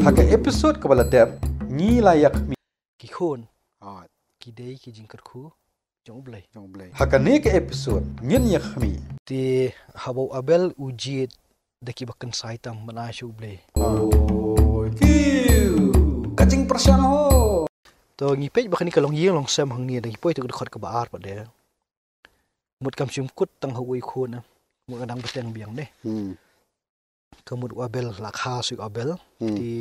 Haka episode kabala dep ni layak mi ki khon ki dei ki jingkar khu jong blai jong blai haka ne ka episode nyen yak mi te habo abel ujiet daki bakan saitam mana shu blai kajing persian ho to ngipej bakani kalong yeng long sem hang ni dagi poi tu khot ka bar pa de มุดคำชิมกุดตั้งหัวอีคูนะมุดกระดังเป็นเบียงเนี่ยก็มุดอเบลราคาสุอเบลที่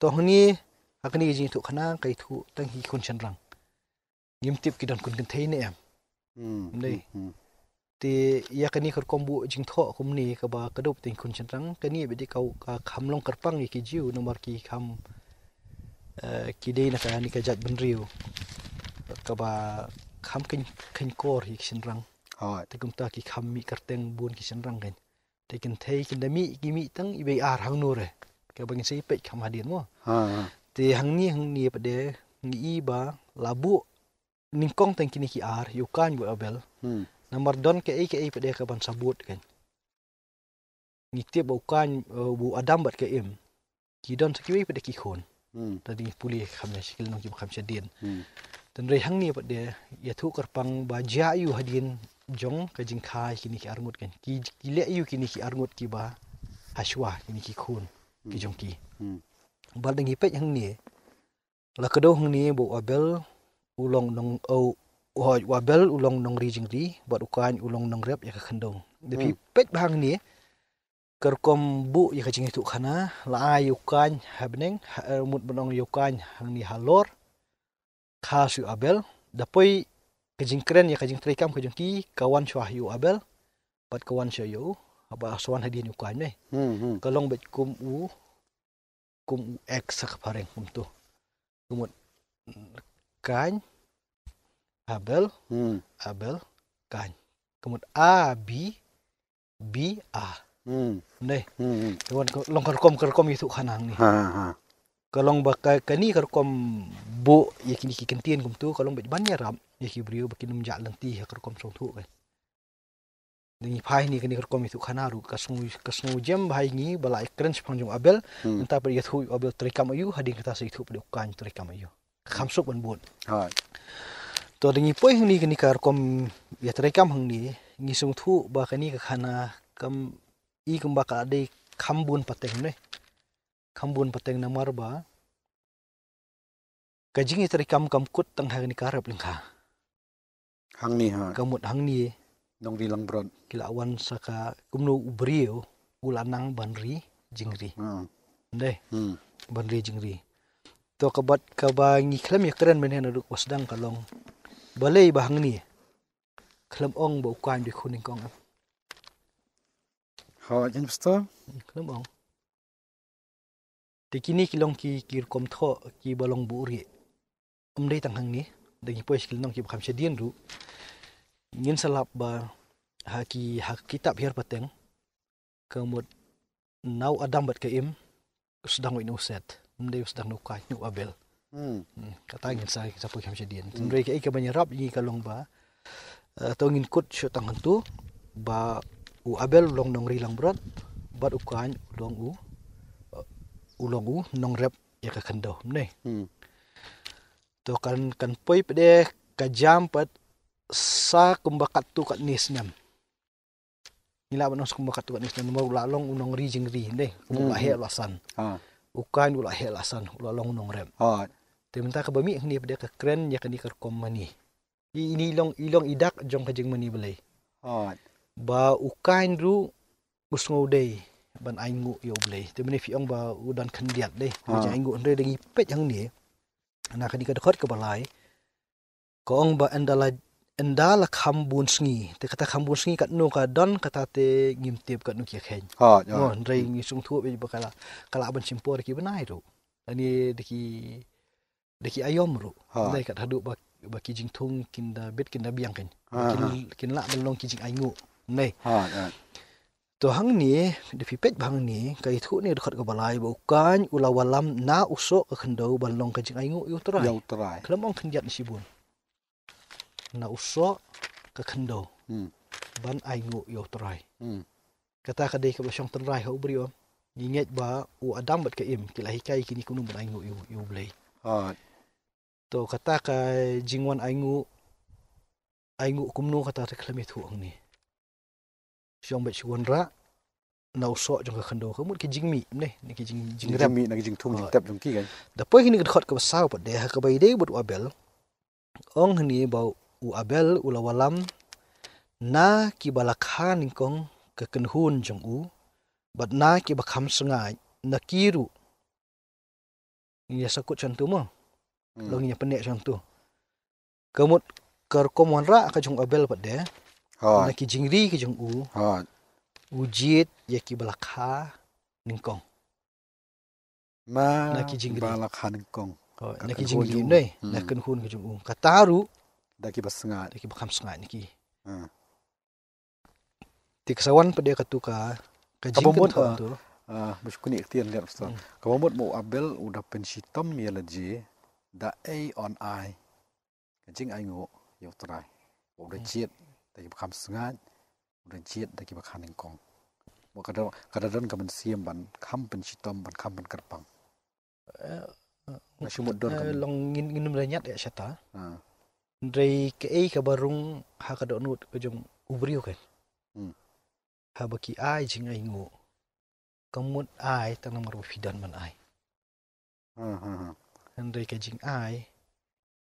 ตรงนี้อากนี้จริงถูกขนาดไกลถูกตั้งหีคนชันรังยิ้มติบกี่ดอนคนกันเทยเนี่ยมเลยที่อยากนี้คนกบุจริงท่อคุมนี้ก็บากระดูกติงคนชันรังก็นี่ไปที่เขาคำลงกระปังอีกจิ้วนุมารกีคำเอ่อกี่เดนะครับนี่ก็จัดบันริวก็บาคำกินกินกอร์อิชันรังแต่กุมตากิคำมีกระเตงบุญกิชันรังกัน แต่กันเทยกันได้มีกิมีตั้งอีเบอาร์หังนูเลยก็บางสิ่ยเป็ดคำหาเดียนว่าแต่หังนี้หังนี้ประเดี๋ยงอีบาลาบุนิ่งกองตั้งกินกีอาร์ยูกันอยู่อเบลนัมเบอร์ดอนแค่ไอ้แค่ไอ้ประเดี๋ยวกับบันสบตรกันนี่เทียบบุกันบุอดัมบัดกคเอ็มกีดอนสกกวี่ประเดี๋ยงกิคนแต่ดิงปุรีคำเนี่ยสกิลน้องกิมคำเชดเดียน dan rehang ni pada ya tu kerpang baja yu hadin jong ke kai kini ki armut kan ki kile yu kini ki armut ki ba haswa kini ki khun ki hmm. jong ki hmm. bal dengi pe yang ni la kedo hang ni bo abel ulong nong au wa abel ulong nong ri jing ri bat ukan ulong nong rep ya ka khando de pi hmm. pe bang ni kerkom bu ya ka jing tu khana la ayukan habneng ha, mut benong yukan ya hang ni halor Khas su abel da poi ke ya ke jing trekam ke kawan shwa yu abel pat kawan shwa yu aba swan hadi ni kwa hmm, ne hmm. ka long bet kum u kum u ek sak pareng kum tu kumut kain abel hmm. abel kan, kumut a b b a hmm. ne hmm. hmm. kawan long kar kom kar kom itu kanang ni ha ha ka ha. long ba kom bok ya kini kini kentian kum tu kalau bet banyak ram ya ki brio bakin menjak lenti ya ker kom songtu kan dengan phai ni kini ker itu khana ru kasung kasung jam bhai ni bala ikrens pangjung abel hmm. entah pergi tu abel terikam ayu hadir kita se pergi pada ukan terikam ayu khamsuk ban bon ha to dengi poi ni kini ker ya terikam hang ni ngi songtu ba kini ka khana kam i kum ba ka de pateng ne kambun pateng nama ba Kajing itu rekam kam kut tang hari ni karap lingka. Hang ni ha. Kamut hang ni. Nong bilang bron. Kila awan saka kumno ubrio ulanang banri jingri. Hmm. Ha. Deh. Hmm. Banri jingri. Tu kabat kabangi kelam ya keren menih naduk wasdang kalong. Balai bahang ni. Kelam ong bau kuan di kuning kong. Ha, jangan pesta. Hmm, kelam ong. Tekini kilong ki kirkom tho ki balong buri. Hmm umdai tang ni dengi poy skill nong ki kham che dien ru ngin salap ba ha ki ha kitab hier pateng kemut nau adam bat ke im sedang wi nu set umdai sedang nu kai nu abel hmm, hmm kata ngin sa ki sapu kham che dien hmm. umdai ke ke banyarap ngi kalong ba atau eh, ngin kut syo tang hantu ba u abel long nong ri lang brot bat u kain long u eh, u long u nong rap ya ka kendo nei hmm tu kan kan poi pede kajam pet sa kumbakat tu kat nisnam. nam nila menos kumbakat tu kat nisnam, nam mau lalong unong ri jing ri de ulah hmm, he hmm. alasan ha ukan ulah he alasan ulah long unong rem ha te minta ke bami ni pede ke kren ya ke ni ker kom ini long ilong idak jong kajing mani belai ha ba ukan ru usngau dei ban aingu yo belai te mani fiong ba udan kendiat dei ha jang aingu ndre dengi pet yang ni na khani ka khot ka balai kong ba andala andala kham bun sngi te kata kham bun sngi kat no ka don kata te ngim tiep kat no ki khen ha no rei ngi sung thu be ba kala kala ban chim por ki banai ro ani de ki de ki ayom ro ha. de kat hadu ba ba ki jing thung kin da bet kin da biang ha, ha. kin kin la ban long ki jing ai ngu nei ha ha to hang ni de phi pet bang ni kai thu ni khat ko balai bo kan ula walam na uso khndo balong ka jing ayu yu trai yu trai khlam ong khin jat sibun na uso ka khndo hm ban ayu yu trai hm kata ka de ka shong tan rai ho bri om ni nget ba u adam bat ka im ki lai kai ki ni kunu ban ayu yu yu blai ha to kata ka jingwan ayu ayu kumnu kata ta khlamit hu ong ni hm Siang bai xiong ra na u so jong ka khando ka mun ki jing mi ne ni ki jing jing ra mi na ki jing thum ha. tap jong ki gan da poi hin ki khot ka sa pa de ha ka bai de bu abel ong ni ba u abel u la walam na ki bala khan ka kan hun jong u bat na ki ba kham sanga na ki ru ya sa ko chan tu mo long ni pa ne chan tu ka mut kar ko mon ra ka jong abel pa de Oh. Ha. Naki jingri ke jong u. Ha. Oh. Ujit yaki balakha ningkong. Ma naki jingri. Balakha ningkong. Oh, ha, naki jingri ne. Hmm. Nakun hun ke jong u. Kataru daki basnga. Daki bakham sanga niki. Hmm. Ha. Tiksawan pada katuka ka jingri tu. Ah, uh, bisukuni ikhtiar lihat ustaz. Hmm. Kamu mau abel udah pensitam ya leje. Da a on i. Kajing ai ngo yo try. Udah hmm. តែខ្ញុំខំស្ងាត់រជាតតែខ្ញុំខានឹងកងមកកដរនកំនសៀមបានខំបញ្ជីតំបានខំបានក្រប៉ងអឺមកឈុំដល់កំឡងញញរញាត់អាចតាអឺរីកអីកបរុងហកដនូតជុំអ៊ុបរីអូខេអឺហបគីអាយជាងៃងូកំមុតអាយតំងរូហ្វីដានមិនអាយអឺៗអឺរីកជាងអាយ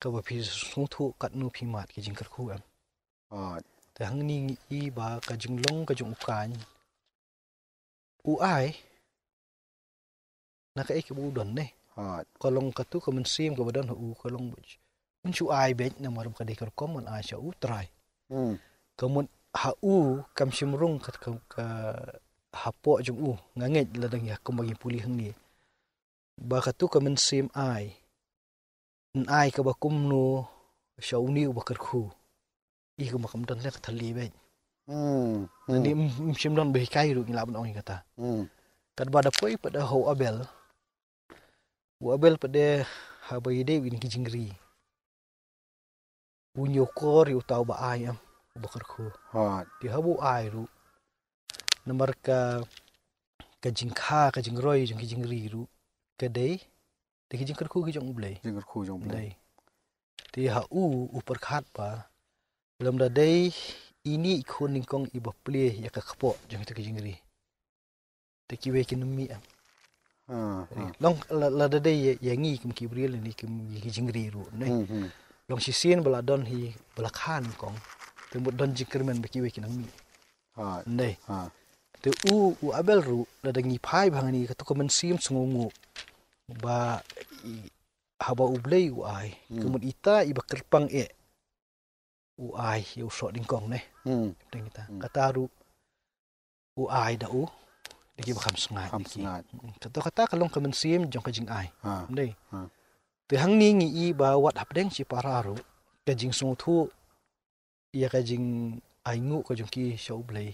កបភីសុងធូកាត់នូភីម៉ាត់ជាងកខូអឺ Ha. Tapi hang ni iba kajung long kajung ukan. Uai nak ikut budon ne. Ha. Kalong katu kau mensiem kau budon u kalong buj. Mencu ai bet nak marum kadi kerkom ai aja u try. Hmm. Kau ha u kam simrung kat ka hapo jung u nganget ladang ya kau bagi pulih hang ni. Ba katu kau mensiem ai. Nai kau bakum nu shauni u bakar khu. อีกมาคำต้นเรียกทะเลไปอืมอันนี้ชิมดอนไปใกล้รู้กินลาบน้องอีกตาอืมกัดบาดป่วยปะเดาหัวอเบลหัวอเบลปะเดาหาไปเดวินกิจิงรีบุญโยกอริอุตาวบะอายอ่ะบุคคลฮะที่หาบุอายรู้นับมาคากัจิงค่ากัจิงรอยจังกิจิงรีรู้กัดเดย์ที่กิจิงคู่กิจังอุบเลยกิจิงคู่จังอุบเลยที่หาอู้อุปการ์ปะ Lam da dei ini ikun ningkong iba pli ya ka khpo jong ta kijingri. Te ki we kin mi am. Ha, ha. Long la da dei ya, ya ngi kim ki bril ni kim kijingri ru ne. Hmm, hmm. Long si sin bla don hi bla khan kong. Te mut don jikr men ba ki we kin mi. Ha. Ne. Ha. Te u u abel ru la da ngi phai bhang ni ka to kom sim sungu ngu. Ba haba ublei u ai. Hmm. Kemun ita iba kerpang e. Eh. u ai u so ding kong ne ding ừ. kita kata ừ. ru u ai da u đi digi ba kham sungai kham sungai kata kata kalong kamen sim jong ka jing ai à. ne à. từ hang ni ngi i ba wat hap deng chi para ru ka jing sung thu ya ka jing ai ngu ka jong ki show blai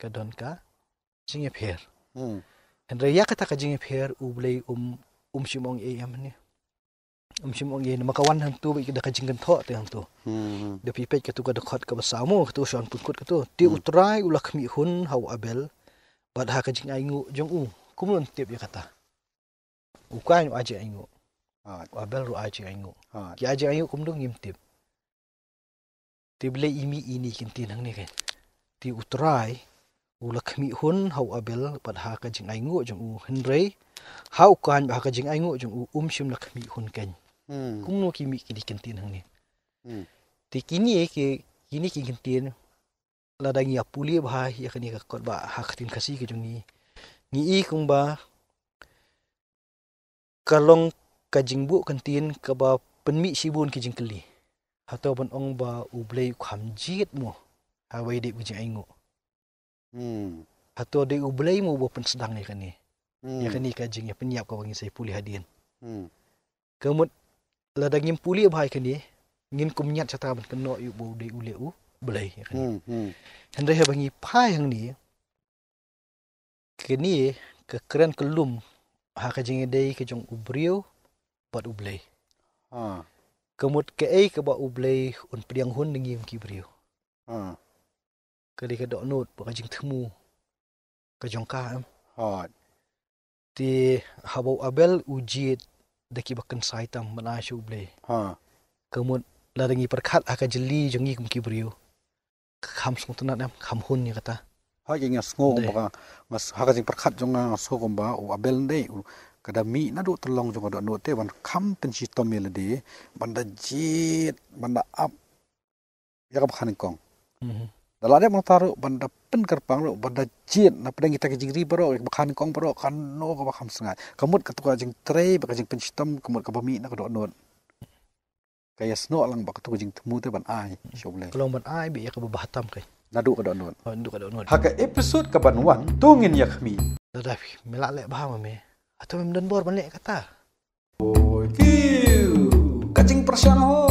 ka don ka jing e pher hen re ya kata ka jing e pher u blai um um shimong e am ne um chim ong ye na makawan han tu ba ka jingan tho te han tu de dekat pe ka tu ka hmm. khot tu shon pun kut ka tu ti hmm. utrai u lakmi hun hau abel bad ha ka jing ai ngu jong kata u ka aje ai abel ru aje ai ki aje ai ngu kum dong ngim tiep ti ble imi ini kin tin hang ni ke kan. ti utrai u lakmi hun hau abel bad ha ka jing ai ngu jong u hen rei hau kan ba ha ka jing ai ngu jong u um lah hun ken Hmm. Kumno ki mi ki dikin tin hangni. Hmm. Ti kini eh, e ki kini ki kin tin ladang ya puli ba ya kini ka kot ba hak tin kasi ki jungi. Ni i eh, kum ba kalong ka jingbu kan tin ka ba penmi sibun ki jingkeli. Hato ban ong ba ublei kham jit mo. Ha wai de ku jingo. Hmm. Hato de ublei mo ba pen sedang ni kani. Hmm. Ya kini ka jing penyap ka wangi sai puli hadian. Hmm. Kemud la da ngim puli bhai khani ngin kum nyat chata ban kno yu bo de u le u blai ya khani hmm hmm hendre he bangi phai hang ni kini ke kren kelum ha ka jing dei ke jong u brio pat u blai ha kemut ke ai ke ba u blai un priang hun ngim ki brio ha ke li ke dok not ba ka jing thmu ka jong ka ha ti habau abel ujit deki bakkan saitam mana shu ble ha kamun ladangi dengi par khat aka jilli jungi kum ki briu kham sung tuna nam kham hun ni kata ha ge ngas ngo ba mas ha ga jing par khat na so kom ba u abel de u kada mi na do tolong jonga do no te wan kham tin chi to mel de banda ji banda ap ya ga khan kong mhm Dalam ada mengetahui benda pen kerbang, benda jin, nak pedang kita kejengri riba, nak makan kong, nak makan no, nak makan sengat. Kemud ketua kencing tray, nak kencing pencitam, kemud kebami nak kedok nut. Kaya seno alang bak ketua kencing temu tu ban ai, syoble. Kalau ban ai, biar kau berbahatam kai. Nadu kedok nut. Nadu oh, kedok nut. Haka episod ke ban wan, tungin ya kami. Dadah, melak lek bahama me. Atau memang dan bor balik kata. Oh, kiu. Kencing persian